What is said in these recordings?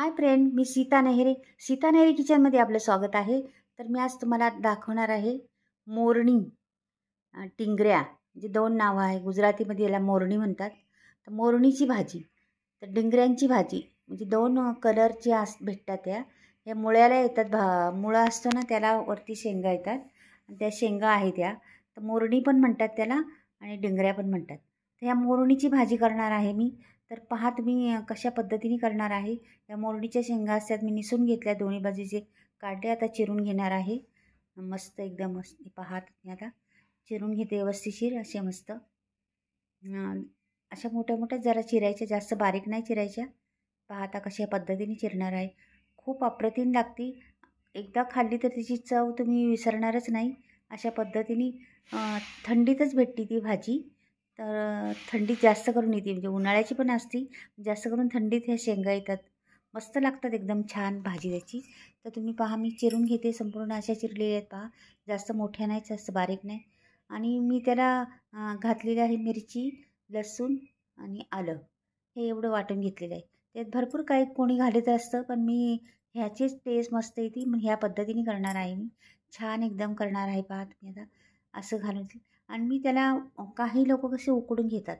हाय friend मी सीता नेहरे सीता नेहरे किचनमध्ये आपलं स्वागत आहे तर मी आज तुम्हाला दाखवणार आहे मोरणी टिंगऱ्या जे दोन नावं आहे गुजरातीमध्ये याला मोरणी म्हणतात तर मोरणीची भाजी तर डिंगऱ्यांची भाजी म्हणजे दोन कलरची आस भेटतात त्या या मुळ्याला येतात भा मुळं असतो ना त्याला वरती शेंगा येतात आणि त्या शेंगा आहेत त्या तर मोरणी पण म्हणतात त्याला आणि डिंगऱ्या पण म्हणतात तर ह्या मोरणीची भाजी करणार आहे मी तर पहा तुम्ही कशा पद्धतीने करणार आहे या मोरडीच्या शेंगा असतात मी निसून घेतल्या दोन्ही बाजूचे काटे आता चिरून घेणार आहे मस्त एकदम मस्त पाहात मी आता चिरून घेते व्यवस्थिशीर असे मस्त अशा मोठ्या मोठ्या जरा चिरायच्या जास्त बारीक नाही चिरायच्या पहा आता कशा पद्धतीने चिरणार आहे खूप अप्रतिम लागते एकदा खाल्ली तर तिची चव तुम्ही विसरणारच नाही अशा पद्धतीने थंडीतच भेटते ती भाजी तर थंडी जास्त करून येते म्हणजे उन्हाळ्याची पण असती जास्त करून थंडीत ह्या शेंगा येतात मस्त लागतात एकदम छान भाजी त्याची तर तुम्ही पहा मी चिरून घेते संपूर्ण अशा चिरलेल्या आहेत पहा जास्त मोठ्या नाहीत जास्त बारीक नाही आणि मी त्याला घातलेली आहे मिरची लसूण आणि आलं हे एवढं वाटून घेतलेलं आहे त्यात भरपूर काही कोणी घालत असतं पण मी ह्याचीच टेस्ट मस्त येते मग ह्या पद्धतीने करणार आहे मी छान एकदम करणार आहे पहा तुम्ही आता असं घालून आणि मी त्याला काही लोक कसे उकडून घेतात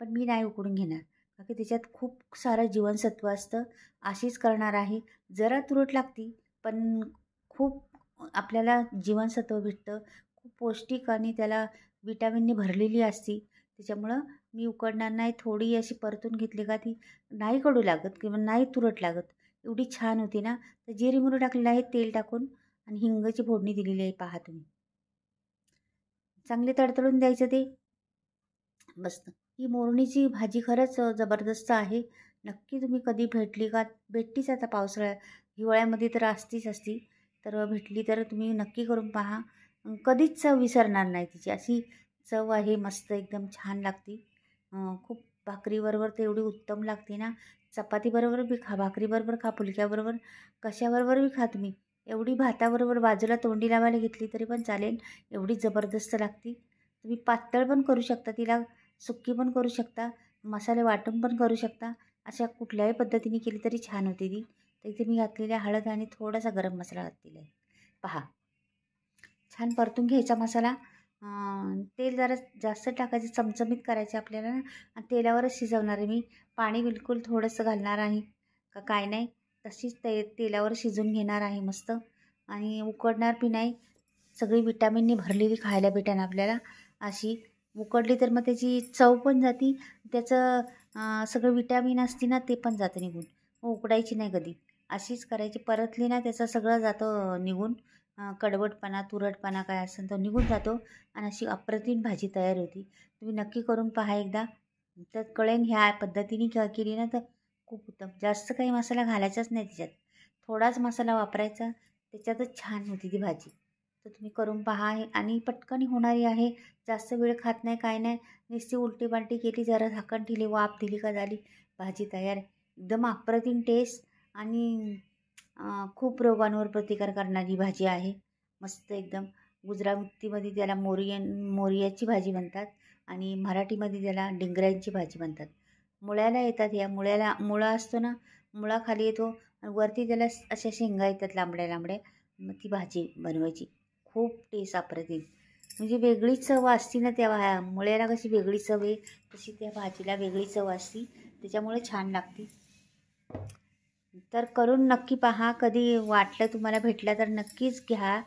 पण मी नाही उकडून घेणार कारण की त्याच्यात खूप सारं जीवनसत्व असतं अशीच करणार आहे जरा तुरट लागती पण खूप आपल्याला जीवनसत्व भेटतं खूप पौष्टिक आणि त्याला विटॅमिनने भरलेली असती त्याच्यामुळं मी उकडणार नाही थोडी अशी परतून घेतली का ती नाही कडू लागत किंवा नाही तुरट लागत एवढी छान होती ना तर जिरी टाकलेलं आहे तेल टाकून आणि हिंगाची फोडणी दिलेली आहे पहा तुम्ही चांगले तडतडून द्यायचं ते मस्त ही मोरणीची भाजी खरंच जबरदस्त आहे नक्की तुम्ही कधी भेटली का भेटतीच आता पावसाळ्या हिवाळ्यामध्ये तर असतीच असती तर भेटली तर तुम्ही नक्की करून पहा कधीच चव विसरणार नाही तिची अशी चव आहे मस्त एकदम छान लागते खूप भाकरीबरोबर तर एवढी उत्तम लागते ना चपातीबरोबर बी खा भाकरीबरोबर खा फुलक्याबरोबर कशाबरोबर बी खा तुम्ही एवढी भाताबरोबर बाजूला तोंडी लावायला घेतली तरी पण चालेल एवढी जबरदस्त लागती तुम्ही पातळ पण करू शकता तिला सुक्की पण करू शकता मसाले वाटण पण करू शकता अशा कुठल्याही पद्धतीने केली तरी छान होती ती तर इथे मी घातलेल्या हळद आणि थोडासा गरम मसाला घातलेला आहे पहा छान परतून घ्यायचा मसाला तेल जरा जास्त टाकायचं चमचमीत करायचे आपल्याला आणि तेलावरच शिजवणार आहे मी पाणी बिलकुल थोडंसं घालणार आहे का काय नाही तशीच ते तेलावर शिजून घेणार आहे मस्त आणि उकडणार बी नाही सगळी विटॅमिननी भरलेली खायला भेटेन आपल्याला अशी उकडली तर मग त्याची चव पण जाती त्याचं सगळं विटॅमिन असते ना ते पण जातं निघून उकडायची नाही कधी अशीच करायची परतली ना त्याचा सगळं जातं निघून कडवटपणा तुरटपणा काय असेल तो निघून जातो आणि अशी अप्रतिम भाजी तयार होती तुम्ही नक्की करून पहा एकदा तर कळेन ह्या पद्धतीने केली ना तर खूप उत्तम जास्त काही मसाला घालायचाच नाही त्याच्यात थोडाच मसाला वापरायचा त्याच्यातच छान होती ती भाजी तर तुम्ही करून पहा आणि पटकन होणारी आहे जास्त वेळ खात नाही काय नाही निस्ती उलटी बालटी केली जरा झाकण दिली वाफ दिली का झाली भाजी तयार एकदम अप्रतिम टेस्ट आणि खूप रोगांवर प्रतिकार करणारी भाजी आहे मस्त एकदम गुजरातीमध्ये त्याला मोरियन मोरियाची भाजी म्हणतात आणि मराठीमध्ये त्याला डिंगऱ्यांची भाजी म्हणतात मुळ्याला येतात या मुळ्याला मुळा असतो ना मुळा खाली येतो आणि वरती त्याला अशा शेंगा येतात लांबड्या लांबड्या मग ती भाजी बनवायची खूप टेस्ट अप्रतिम म्हणजे वेगळी चव असती ना त्या मुळ्याला कशी वेगळी चव आहे तशी त्या भाजीला वेगळी चव असती त्याच्यामुळे छान लागते तर करून नक्की पहा कधी वाटलं तुम्हाला भेटलं तर नक्कीच घ्या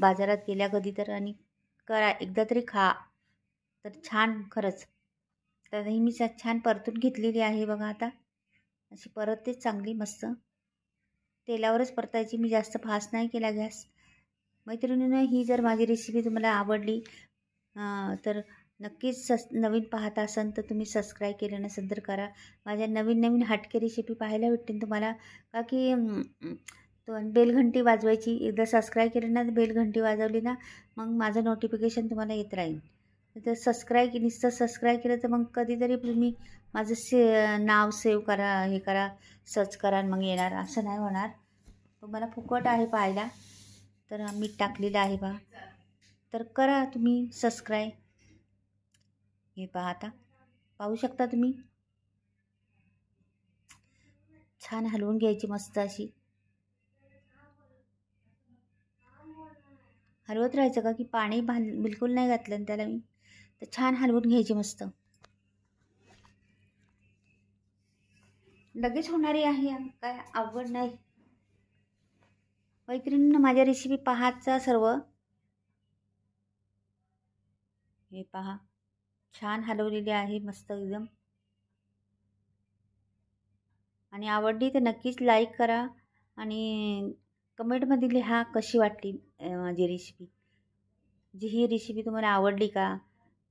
बाजारात गेल्या कधी तर आणि करा एकदा तरी खा तर छान खरंच तर ही मी छान परतून घेतलेली आहे बघा आता अशी परत तेच चांगली मस्त तेलावरच परतायची मी जास्त फास्ट नाही केला गॅस मैत्रिणीनं ही जर माझी रेसिपी तुम्हाला आवडली तर नक्कीच सस नवीन पाहत असाल तर तुम्ही सबस्क्राईब केलं नसेल तर करा माझ्या नवीन नवीन हटके रेसिपी पाहायला भेटतील तुम्हाला का की बेलघंटी वाजवायची एकदा सबस्क्राईब केलं ना बेलघंटी वाजवली ना मग माझं नोटिफिकेशन तुम्हाला येत राहील तर सबस्क्राईब नुसतं सबस्क्राईब केलं तर मग कधीतरी तुम्ही माझं से नाव सेव्ह करा हे करा सर्च करा मग येणार असं नाही होणार मला फुकट आहे पाहायला तर मी टाकलेलं आहे बा तर करा तुम्ही सबस्क्राईब हे पाहता आता पाहू शकता तुम्ही छान हलवून घ्यायची मस्त अशी हलवत राहायचं का की पाणी बांध बिलकुल नाही घातलं त्याला मी तर छान हलवून घ्यायची मस्त लगेच होणारी आहे काय आवड नाही मैत्रिणींना माझ्या रेसिपी पाहायचा सर्व हे पहा छान हलवलेली आहे मस्त एकदम आणि आवडली तर नक्कीच लाईक करा आणि कमेंटमध्ये लिहा कशी वाटली माझी रेसिपी जी ही रेसिपी तुम्हाला आवडली का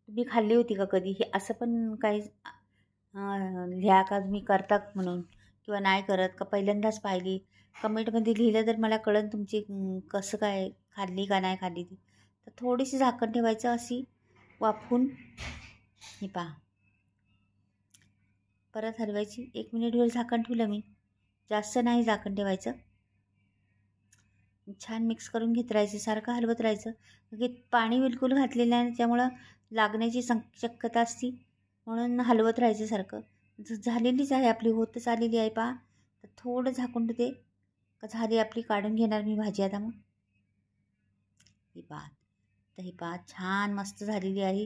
तुम्ही खाल्ली होती का कधी हे असं पण काही लिहा का तुम्ही करता म्हणून किंवा नाही करत का पहिल्यांदाच पाहिली कमेंटमध्ये लिहिलं तर मला कळन तुमची कसं काय खाल्ली का नाही खाल्ली ती तर थोडीशी झाकण ठेवायचं अशी वाफून हे पहा परत हलवायची एक वेळ झाकण ठेवलं मी जास्त नाही झाकण ठेवायचं छान मिक्स करून घेत राहायचं सारखं हलवत राहायचं की पाणी बिलकुल घातलेलं आहे त्यामुळं लागण्याची सं शक्यता असती म्हणून हलवत राहायचं सारखं झालेलीच आहे आपली होतच आलेली आहे पा तर थोडं झाकून का झाली आपली काढून घेणार मी भाजी आता मग ही पात तर ही पात छान मस्त झालेली आहे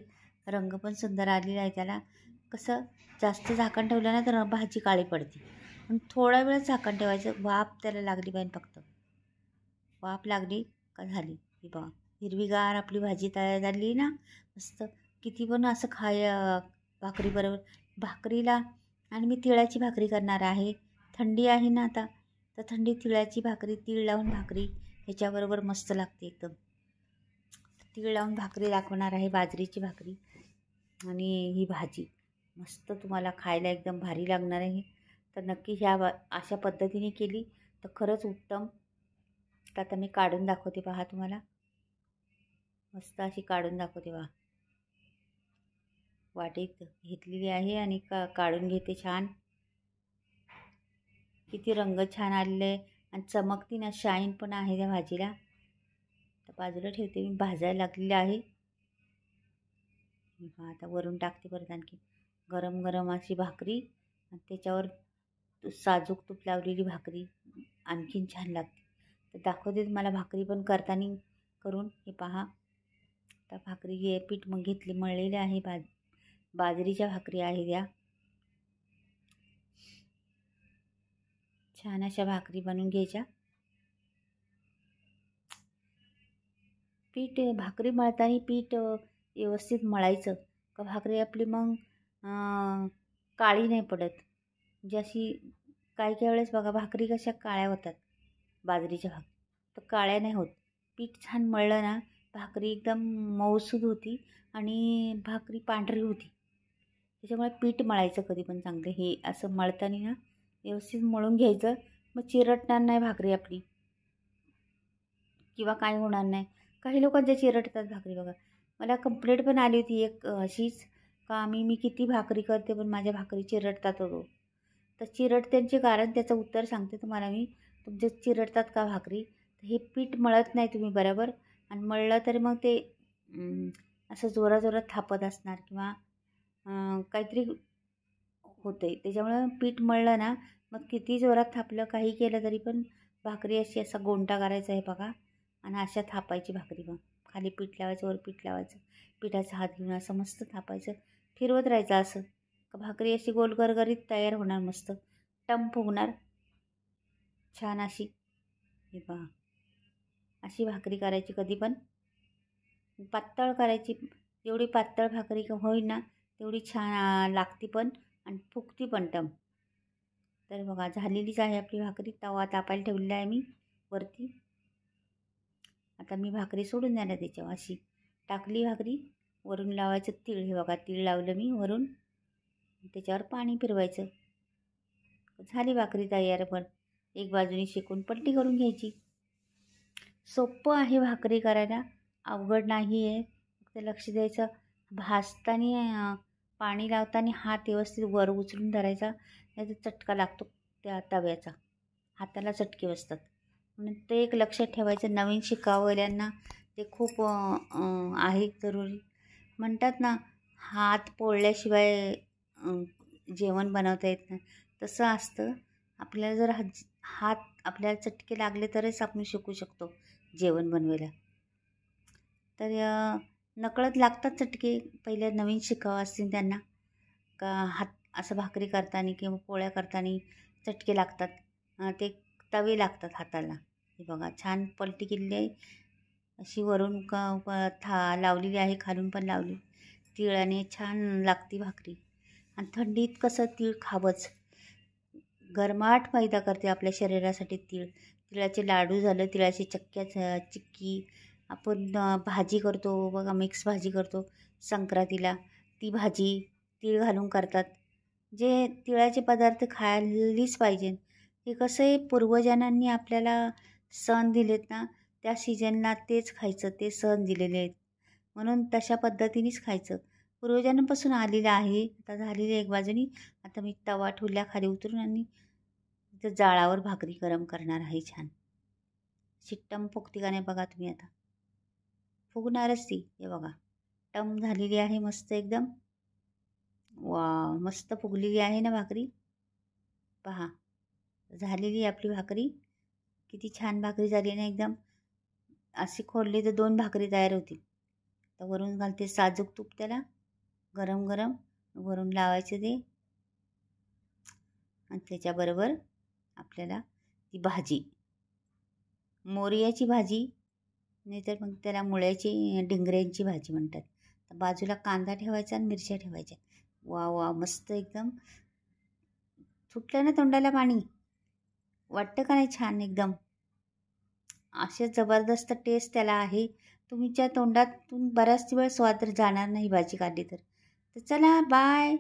रंग पण सुंदर आलेला आहे त्याला कसं जास्त झाकण ठेवलं ना तर भाजी काळी पडते पण थोडा वेळ झाकण ठेवायचं वाप त्याला लागली बाईन फक्त वाफ लागली का झाली ही बा हिरवीगार आपली भाजी तयार झाली ना मस्त किती पण असं खाय भाकरीबरोबर भाकरीला आणि मी तिळाची भाकरी करणार आहे थंडी आहे ना आता तर थंडी तिळाची भाकरी तीळ लावून भाकरी ह्याच्याबरोबर मस्त लागते एकदम तीळ लावून भाकरी दाखवणार आहे बाजरीची भाकरी आणि ही भाजी मस्त तुम्हाला खायला एकदम भारी लागणार आहे तर नक्की ह्या अशा पद्धतीने केली तर खरंच उत्तम तर आता मी काढून दाखवते पहा तुम्हाला मस्त अशी काढून दाखवते वा वाटीत घेतलेली आहे आणि का काढून घेते छान किती रंग छान आलेले आणि चमकती ना शाईन पण आहे त्या भाजीला तर बाजूला ठेवते मी भाजायला लागलेली आहे हा आता वरून टाकते परत आणखी गरम गरम अशी भाकरी आणि त्याच्यावर साजूक तूप लावलेली भाकरी आणखीन छान लागते तर दाखवते तुम्हाला भाकरी पण करताना करून हे पहा आता भाकरी घे पीठ मग घेतली मळलेली आहे बाज बाजरीच्या भाकरी आहे या छान अशा भाकरी बनवून घ्यायच्या पीठ भाकरी मळताना पीठ व्यवस्थित मळायचं का भाकरी आपली मग काळी नाही पडत जशी म्हणजे काही काही वेळेस बघा भाकरी कशा काळ्या होतात बाजरीच्या भाकरी तर काळ्या नाही होत पीठ छान मळलं ना भाकरी एकदम मऊसूद होती आणि भाकरी पांढरी होती त्याच्यामुळे पीठ मळायचं कधी पण चांगलं हे असं मळताना ना व्यवस्थित मळून घ्यायचं मग चिरटणार नाही भाकरी आपली किंवा काय होणार नाही काही लोकांच्या चिरटतात भाकरी बघा मला कंप्लेंट पण आली होती एक अशीच का मी मी किती भाकरी करते पण माझ्या भाकरी चिरटतात होतो तर चिरटत्यांचे कारण त्याचं उत्तर सांगते तुम्हाला मी तुमच्या चिरटतात का भाकरी हे पीठ मळत नाही तुम्ही बरोबर आणि मळलं तरी मग ते असं जोराजोरात थापत असणार किंवा काहीतरी होतं आहे त्याच्यामुळं पीठ मळलं ना मग किती जोरात थापलं काही केलं तरी पण भाकरी अशी असा गोंडा करायचा आहे बघा आणि अशा थापायची भाकरी मग खाली पीठ लावायचं वर पीठ लावायचं पिठाचा हात घेऊन असं मस्त थापायचं फिरवत राहायचं असं भाकरी अशी गोलगरगरीत तयार होणार मस्त टम फुगणार छान अशी हे बघा अशी भाकरी करायची कधी पण पातळ करायची जेवढी पातळ भाकरी होईल ना तेवढी छान लागती पण आणि फुगती पण टम तर बघा झालेलीच आहे आपली भाकरी तवा तापायला ठेवलेला आहे मी वरती आता मी भाकरी सोडून देणार त्याच्यावर अशी टाकली भाकरी वरून लावायचं तीळ हे बघा तीळ लावलं मी वरून त्याच्यावर पाणी फिरवायचं झाली भाकरी तयार पण एक बाजूने शेकून पट्टी करून घ्यायची सोपं आहे भाकरी करायला अवघड नाही आहे फक्त लक्ष द्यायचं भाजताना पाणी लावताना हात व्यवस्थित वर उचलून धरायचा नाही चटका लागतो त्या तव्याचा हाताला चटके बसतात म्हणून ते एक लक्षात ठेवायचं नवीन शिकावल्यांना ते खूप आहे जरुरी म्हणतात ना हात पोळल्याशिवाय जेवण बनवता येत नाही तसं असतं आपल्याला जर हात आपल्याला चटके लागले तरच आपण शिकू शकतो जेवण बनवायला तर नकळत लागतात चटके पहिल्या नवीन शिकावं असतील त्यांना का हात असं भाकरी करताना किंवा पोळ्या करताना चटके लागतात ते तवे लागतात हाताला हे बघा छान पलटी केलेली आहे अशी वरून का था लावलेली आहे खालून पण लावली तिळाने छान लागते भाकरी आणि थंडीत कसं तीळ खावंच गरमाट फायदा करते आपल्या शरीरासाठी तीळ तिळाचे लाडू झालं तिळाचे चक्क्या चिक्की आपण भाजी करतो बघा मिक्स भाजी करतो संक्रातीला ती भाजी तीळ घालून करतात जे तिळाचे पदार्थ खायलीच पाहिजे हे कसं आहे पूर्वजनांनी आपल्याला सण दिलेत ना त्या सीजनला तेच खायचं ते सण दिलेले आहेत म्हणून तशा पद्धतीनेच खायचं पूर्वजांपासून आलेलं आहे आता झालेली एक बाजूनी आता मी तवा ठुल्या खाली उतरून आणि तिथं जाळावर भाकरी गरम करणार आहे छान अशी टम फुगती का नाही बघा तुम्ही आता फुगणारच ती हे बघा टम झालेली आहे मस्त एकदम वा मस्त फुगलेली आहे ना भाकरी पहा झालेली आपली भाकरी किती छान भाकरी झाली ना एकदम अशी खोडली तर दोन भाकरी तयार होतील तर वरून घालते साजूक तूप त्याला गरम गरम वरून लावायचे ते आणि त्याच्याबरोबर आपल्याला ती भाजी मोरियाची भाजी नाहीतर मग त्याला मुळ्याची डिंगऱ्यांची भाजी म्हणतात तर बाजूला कांदा ठेवायचा आणि मिरच्या ठेवायच्या वा वा मस्त एकदम सुटलं ना तोंडाला पाणी वाटतं का नाही छान एकदम असे जबरदस्त टेस्ट त्याला आहे तुमच्या तोंडातून बराच वेळ स्वाद जाणार नाही भाजी काढली तर तर चला बाय